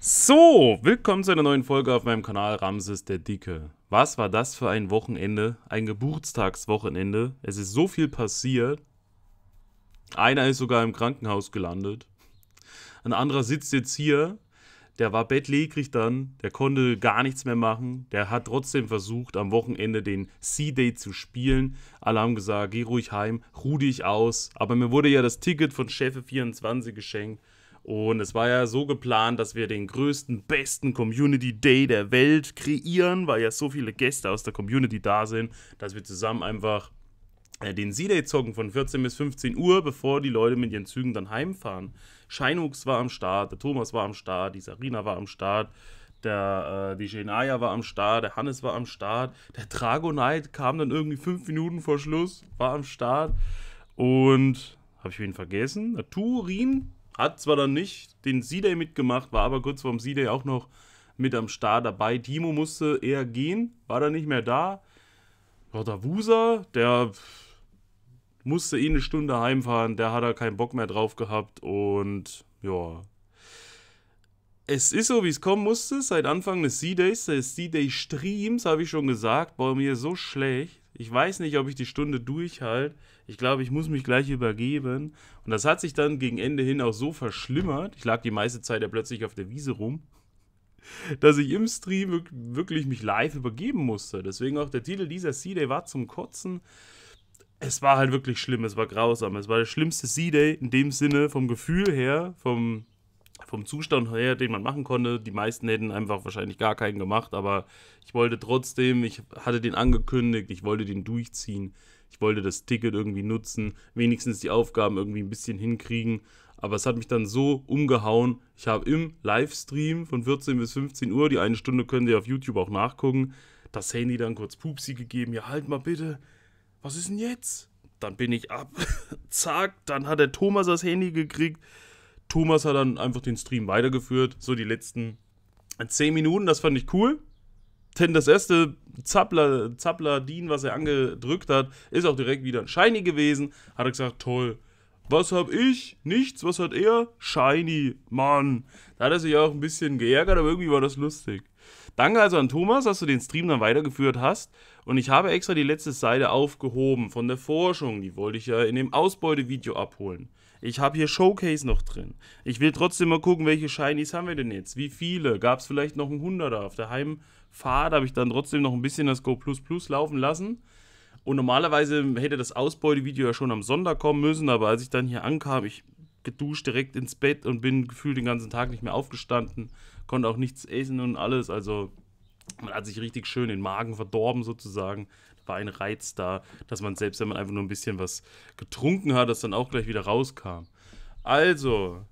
So, willkommen zu einer neuen Folge auf meinem Kanal Ramses der Dicke. Was war das für ein Wochenende? Ein Geburtstagswochenende. Es ist so viel passiert. Einer ist sogar im Krankenhaus gelandet. Ein anderer sitzt jetzt hier. Der war bettlägerig dann. Der konnte gar nichts mehr machen. Der hat trotzdem versucht, am Wochenende den C-Day zu spielen. Alle haben gesagt, geh ruhig heim, ruh dich aus. Aber mir wurde ja das Ticket von Chefe24 geschenkt. Und es war ja so geplant, dass wir den größten, besten Community Day der Welt kreieren, weil ja so viele Gäste aus der Community da sind, dass wir zusammen einfach äh, den Z-Day zocken von 14 bis 15 Uhr, bevor die Leute mit ihren Zügen dann heimfahren. Scheinux war am Start, der Thomas war am Start, die Sarina war am Start, der, äh, die Genaya war am Start, der Hannes war am Start, der Dragonite kam dann irgendwie fünf Minuten vor Schluss, war am Start und habe ich wen vergessen? Der Turin hat zwar dann nicht den C-Day mitgemacht, war aber kurz vorm C-Day auch noch mit am Start dabei. Timo musste eher gehen, war dann nicht mehr da. Rotavusa, der musste eh eine Stunde heimfahren, der hat da keinen Bock mehr drauf gehabt und ja. Es ist so, wie es kommen musste, seit Anfang des C-Days, des C-Day-Streams, habe ich schon gesagt, war mir so schlecht. Ich weiß nicht, ob ich die Stunde durchhalte. Ich glaube, ich muss mich gleich übergeben. Und das hat sich dann gegen Ende hin auch so verschlimmert. Ich lag die meiste Zeit ja plötzlich auf der Wiese rum, dass ich im Stream wirklich mich live übergeben musste. Deswegen auch der Titel dieser C-Day war zum Kotzen. Es war halt wirklich schlimm, es war grausam. Es war der schlimmste C-Day in dem Sinne, vom Gefühl her, vom, vom Zustand her, den man machen konnte. Die meisten hätten einfach wahrscheinlich gar keinen gemacht, aber ich wollte trotzdem, ich hatte den angekündigt, ich wollte den durchziehen. Ich wollte das Ticket irgendwie nutzen, wenigstens die Aufgaben irgendwie ein bisschen hinkriegen. Aber es hat mich dann so umgehauen. Ich habe im Livestream von 14 bis 15 Uhr, die eine Stunde könnt ihr auf YouTube auch nachgucken, das Handy dann kurz Pupsi gegeben. Ja, halt mal bitte. Was ist denn jetzt? Dann bin ich ab. Zack, dann hat der Thomas das Handy gekriegt. Thomas hat dann einfach den Stream weitergeführt, so die letzten 10 Minuten, das fand ich cool. Denn das erste Zappler, Zappler Dean, was er angedrückt hat, ist auch direkt wieder ein Shiny gewesen. Hat er gesagt, toll. Was hab ich? Nichts. Was hat er? Shiny. Mann. Da hat er sich auch ein bisschen geärgert, aber irgendwie war das lustig. Danke also an Thomas, dass du den Stream dann weitergeführt hast. Und ich habe extra die letzte Seite aufgehoben von der Forschung. Die wollte ich ja in dem Ausbeutevideo abholen. Ich habe hier Showcase noch drin. Ich will trotzdem mal gucken, welche Shinies haben wir denn jetzt? Wie viele? Gab es vielleicht noch ein Hunderter? Auf der Heimfahrt habe ich dann trotzdem noch ein bisschen das Go Plus Plus laufen lassen. Und normalerweise hätte das Ausbeutevideo ja schon am Sonntag kommen müssen, aber als ich dann hier ankam, ich geduscht direkt ins Bett und bin gefühlt den ganzen Tag nicht mehr aufgestanden, konnte auch nichts essen und alles. Also man hat sich richtig schön den Magen verdorben sozusagen war ein Reiz da, dass man selbst, wenn man einfach nur ein bisschen was getrunken hat, das dann auch gleich wieder rauskam. Also,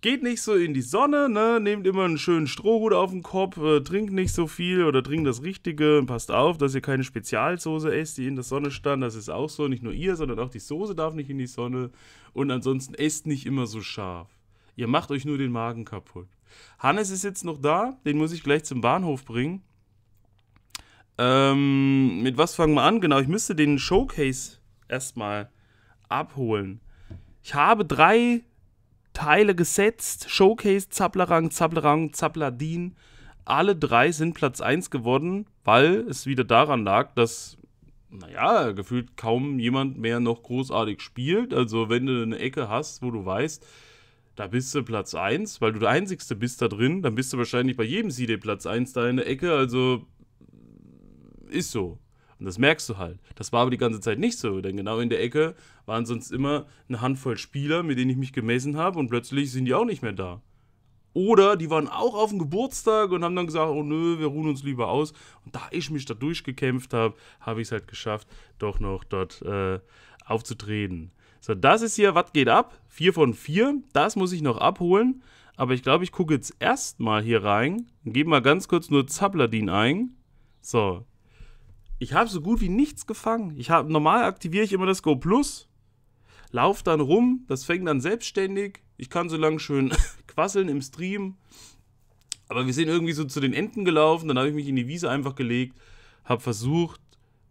geht nicht so in die Sonne, ne? Nehmt immer einen schönen Strohhut auf den Kopf, äh, trinkt nicht so viel oder trinkt das Richtige und passt auf, dass ihr keine Spezialsoße esst, die in der Sonne stand. Das ist auch so, nicht nur ihr, sondern auch die Soße darf nicht in die Sonne. Und ansonsten esst nicht immer so scharf. Ihr macht euch nur den Magen kaputt. Hannes ist jetzt noch da, den muss ich gleich zum Bahnhof bringen. Ähm, mit was fangen wir an? Genau, ich müsste den Showcase erstmal abholen. Ich habe drei Teile gesetzt. Showcase, Zapplerang, Zapplerang, Zappladin. Alle drei sind Platz 1 geworden, weil es wieder daran lag, dass, naja, gefühlt kaum jemand mehr noch großartig spielt. Also wenn du eine Ecke hast, wo du weißt, da bist du Platz 1, weil du der Einzigste bist da drin, dann bist du wahrscheinlich bei jedem CD Platz 1 da in der Ecke. Also ist so. Und das merkst du halt. Das war aber die ganze Zeit nicht so, denn genau in der Ecke waren sonst immer eine Handvoll Spieler, mit denen ich mich gemessen habe und plötzlich sind die auch nicht mehr da. Oder die waren auch auf dem Geburtstag und haben dann gesagt, oh nö, wir ruhen uns lieber aus. Und da ich mich da durchgekämpft habe, habe ich es halt geschafft, doch noch dort äh, aufzutreten. So, das ist hier, was geht ab? Vier von vier, das muss ich noch abholen. Aber ich glaube, ich gucke jetzt erstmal hier rein und gebe mal ganz kurz nur Zapladin ein. So, ich habe so gut wie nichts gefangen. Ich hab, normal aktiviere ich immer das Go Plus, laufe dann rum, das fängt dann selbstständig. Ich kann so lange schön quasseln im Stream. Aber wir sind irgendwie so zu den Enden gelaufen. Dann habe ich mich in die Wiese einfach gelegt, habe versucht,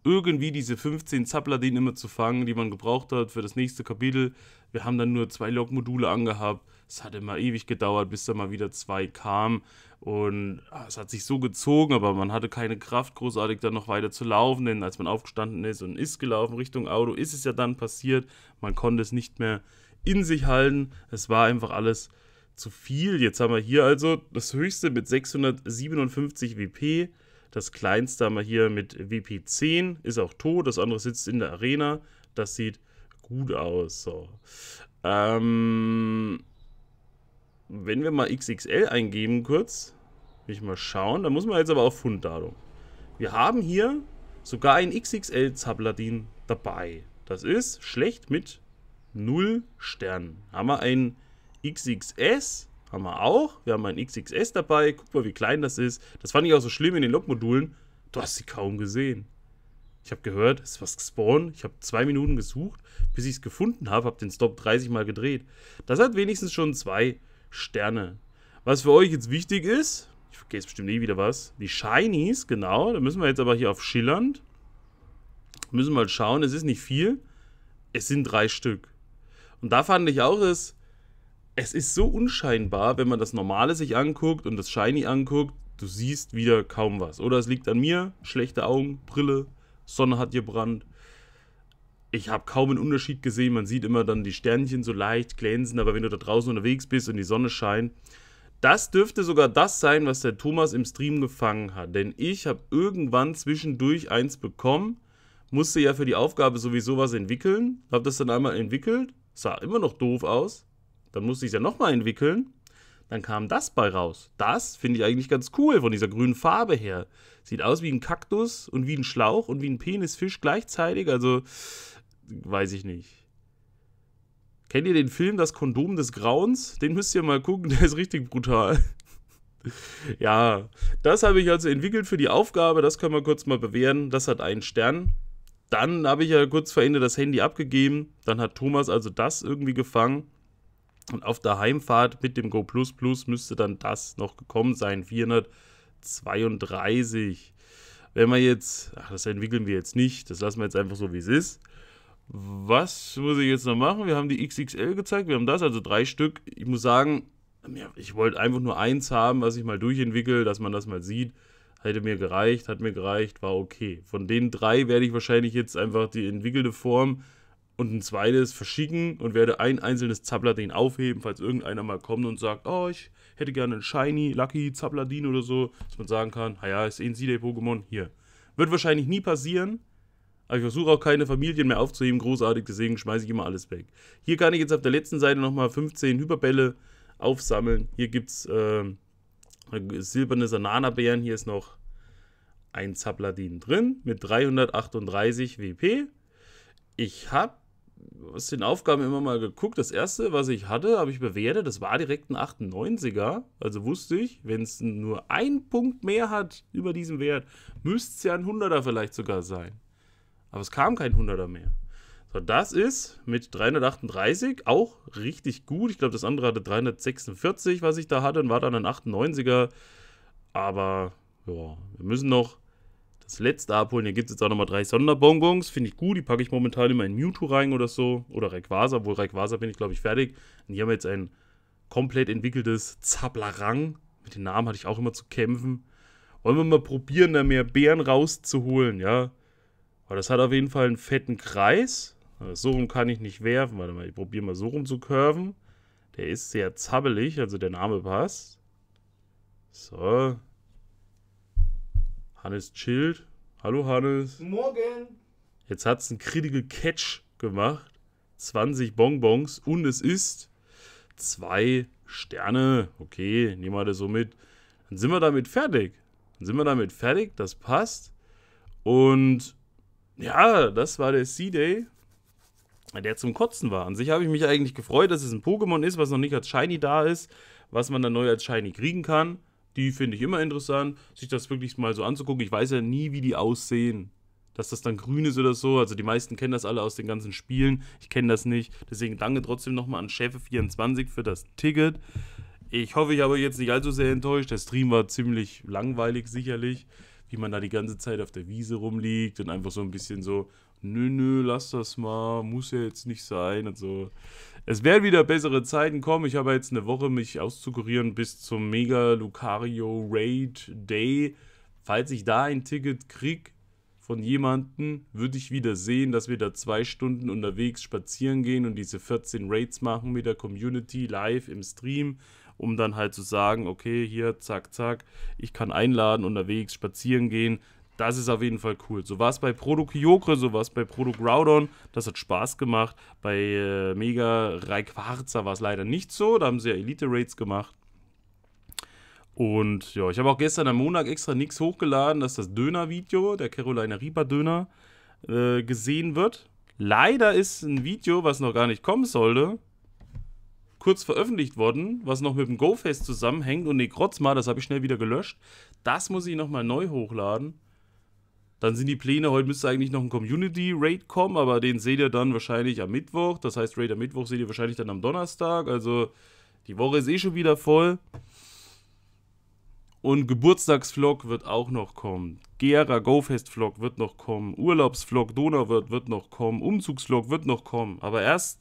irgendwie diese 15 Zapladin immer zu fangen, die man gebraucht hat für das nächste Kapitel. Wir haben dann nur zwei Logmodule angehabt es hat immer ewig gedauert, bis da mal wieder zwei kamen. Und ah, es hat sich so gezogen, aber man hatte keine Kraft, großartig dann noch weiter zu laufen. Denn als man aufgestanden ist und ist gelaufen Richtung Auto, ist es ja dann passiert. Man konnte es nicht mehr in sich halten. Es war einfach alles zu viel. Jetzt haben wir hier also das höchste mit 657 WP. Das kleinste haben wir hier mit WP 10, ist auch tot. Das andere sitzt in der Arena. Das sieht gut aus. So. Ähm, wenn wir mal XXL eingeben kurz, will ich mal schauen, da muss man jetzt aber auf Funddatum. Wir haben hier sogar ein XXL Zabladin dabei. Das ist schlecht mit 0 Sternen. Haben wir ein XXS, haben wir auch. Wir haben ein XXS dabei. Guck mal, wie klein das ist. Das fand ich auch so schlimm in den Logmodulen. Du hast sie kaum gesehen. Ich habe gehört, es ist was gespawnt. Ich habe zwei Minuten gesucht, bis ich es gefunden habe. Habe den Stop 30 Mal gedreht. Das hat wenigstens schon zwei Sterne. Was für euch jetzt wichtig ist, ich vergesse bestimmt nie wieder was, die Shinies, genau, da müssen wir jetzt aber hier auf Schillernd, müssen wir mal schauen, es ist nicht viel, es sind drei Stück. Und da fand ich auch, es, es ist so unscheinbar, wenn man das Normale sich anguckt und das Shiny anguckt, du siehst wieder kaum was. Oder es liegt an mir, schlechte Augen, Brille, Sonne hat gebrannt, ich habe kaum einen Unterschied gesehen. Man sieht immer dann die Sternchen so leicht glänzen, aber wenn du da draußen unterwegs bist und die Sonne scheint, das dürfte sogar das sein, was der Thomas im Stream gefangen hat. Denn ich habe irgendwann zwischendurch eins bekommen, musste ja für die Aufgabe sowieso was entwickeln, habe das dann einmal entwickelt, sah immer noch doof aus, dann musste ich es ja nochmal entwickeln, dann kam das bei raus. Das finde ich eigentlich ganz cool von dieser grünen Farbe her. Sieht aus wie ein Kaktus und wie ein Schlauch und wie ein Penisfisch gleichzeitig, also weiß ich nicht. Kennt ihr den Film Das Kondom des Grauens? Den müsst ihr mal gucken, der ist richtig brutal. ja, das habe ich also entwickelt für die Aufgabe, das können wir kurz mal bewähren. Das hat einen Stern. Dann habe ich ja kurz vor Ende das Handy abgegeben. Dann hat Thomas also das irgendwie gefangen. Und auf der Heimfahrt mit dem Go Plus Plus müsste dann das noch gekommen sein. 432. Wenn wir jetzt, ach, das entwickeln wir jetzt nicht, das lassen wir jetzt einfach so, wie es ist was muss ich jetzt noch machen? Wir haben die XXL gezeigt, wir haben das, also drei Stück. Ich muss sagen, ich wollte einfach nur eins haben, was ich mal durchentwickle, dass man das mal sieht. Hätte mir gereicht, hat mir gereicht, war okay. Von den drei werde ich wahrscheinlich jetzt einfach die entwickelte Form und ein zweites verschicken und werde ein einzelnes Zapladin aufheben, falls irgendeiner mal kommt und sagt, oh, ich hätte gerne einen Shiny, Lucky, Zapladin oder so, dass man sagen kann, naja, ist eh ein C-Day-Pokémon, hier. Wird wahrscheinlich nie passieren, aber ich versuche auch keine Familien mehr aufzuheben, großartig, deswegen schmeiße ich immer alles weg. Hier kann ich jetzt auf der letzten Seite nochmal 15 Hyperbälle aufsammeln. Hier gibt es äh, silberne Sananabären. Hier ist noch ein Zapladin drin mit 338 WP. Ich habe aus den Aufgaben immer mal geguckt. Das erste, was ich hatte, habe ich bewertet. Das war direkt ein 98er. Also wusste ich, wenn es nur einen Punkt mehr hat über diesen Wert, müsste es ja ein 100er vielleicht sogar sein. Aber es kam kein 100er mehr. So, das ist mit 338 auch richtig gut. Ich glaube, das andere hatte 346, was ich da hatte, und war dann ein 98er. Aber ja, wir müssen noch das letzte abholen. Hier gibt es jetzt auch nochmal drei Sonderbonbons. Finde ich gut. Die packe ich momentan immer in Mewtwo rein oder so. Oder Rayquaza. Obwohl Rayquaza bin ich, glaube ich, fertig. Und hier haben wir jetzt ein komplett entwickeltes Zablarang. Mit dem Namen hatte ich auch immer zu kämpfen. Wollen wir mal probieren, da mehr Bären rauszuholen, ja? Aber das hat auf jeden Fall einen fetten Kreis. Also so rum kann ich nicht werfen. Warte mal, ich probiere mal so rum zu curven. Der ist sehr zabbelig, also der Name passt. So. Hannes chillt. Hallo Hannes. Morgen. Jetzt hat es einen Critical Catch gemacht. 20 Bonbons und es ist zwei Sterne. Okay, nehmen wir das so mit. Dann sind wir damit fertig. Dann sind wir damit fertig, das passt. Und ja, das war der C-Day, der zum Kotzen war. An sich habe ich mich eigentlich gefreut, dass es ein Pokémon ist, was noch nicht als Shiny da ist, was man dann neu als Shiny kriegen kann. Die finde ich immer interessant, sich das wirklich mal so anzugucken. Ich weiß ja nie, wie die aussehen. Dass das dann grün ist oder so. Also die meisten kennen das alle aus den ganzen Spielen. Ich kenne das nicht. Deswegen danke trotzdem nochmal an schäfe 24 für das Ticket. Ich hoffe, ich habe euch jetzt nicht allzu sehr enttäuscht. Der Stream war ziemlich langweilig, sicherlich wie man da die ganze Zeit auf der Wiese rumliegt und einfach so ein bisschen so, nö, nö, lass das mal, muss ja jetzt nicht sein und so. Es werden wieder bessere Zeiten kommen. Ich habe jetzt eine Woche, mich auszukurieren bis zum Mega Lucario Raid Day. Falls ich da ein Ticket kriege von jemandem, würde ich wieder sehen, dass wir da zwei Stunden unterwegs spazieren gehen und diese 14 Raids machen mit der Community live im Stream um dann halt zu sagen, okay, hier, zack, zack, ich kann einladen, unterwegs spazieren gehen. Das ist auf jeden Fall cool. So war es bei Proto Kyokre, so war es bei Proto Groudon. Das hat Spaß gemacht. Bei äh, Mega Raiquarza war es leider nicht so. Da haben sie ja Elite-Raids gemacht. Und ja, ich habe auch gestern am Montag extra nichts hochgeladen, dass das Döner-Video, der Carolina Reaper-Döner, äh, gesehen wird. Leider ist ein Video, was noch gar nicht kommen sollte, kurz veröffentlicht worden, was noch mit dem GoFest zusammenhängt und ne, Nekrotzma, das habe ich schnell wieder gelöscht. Das muss ich nochmal neu hochladen. Dann sind die Pläne, heute müsste eigentlich noch ein Community-Raid kommen, aber den seht ihr dann wahrscheinlich am Mittwoch. Das heißt, Raid am Mittwoch seht ihr wahrscheinlich dann am Donnerstag. Also die Woche ist eh schon wieder voll. Und Geburtstagsvlog wird auch noch kommen. Gera GoFest Vlog wird noch kommen. Urlaubsvlog Donauwörth wird noch kommen. Umzugsvlog wird noch kommen. Aber erst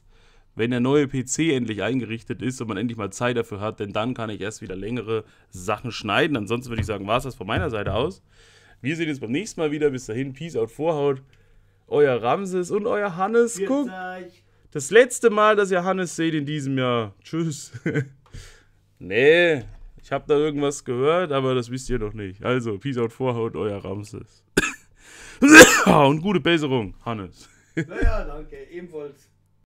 wenn der neue PC endlich eingerichtet ist und man endlich mal Zeit dafür hat, denn dann kann ich erst wieder längere Sachen schneiden. Ansonsten würde ich sagen, war es das von meiner Seite aus. Wir sehen uns beim nächsten Mal wieder. Bis dahin, Peace out, Vorhaut. Euer Ramses und euer Hannes. Guckt, das letzte Mal, dass ihr Hannes seht in diesem Jahr. Tschüss. nee, ich habe da irgendwas gehört, aber das wisst ihr noch nicht. Also, Peace out, Vorhaut, euer Ramses. und gute Besserung, Hannes. naja, danke, ebenfalls.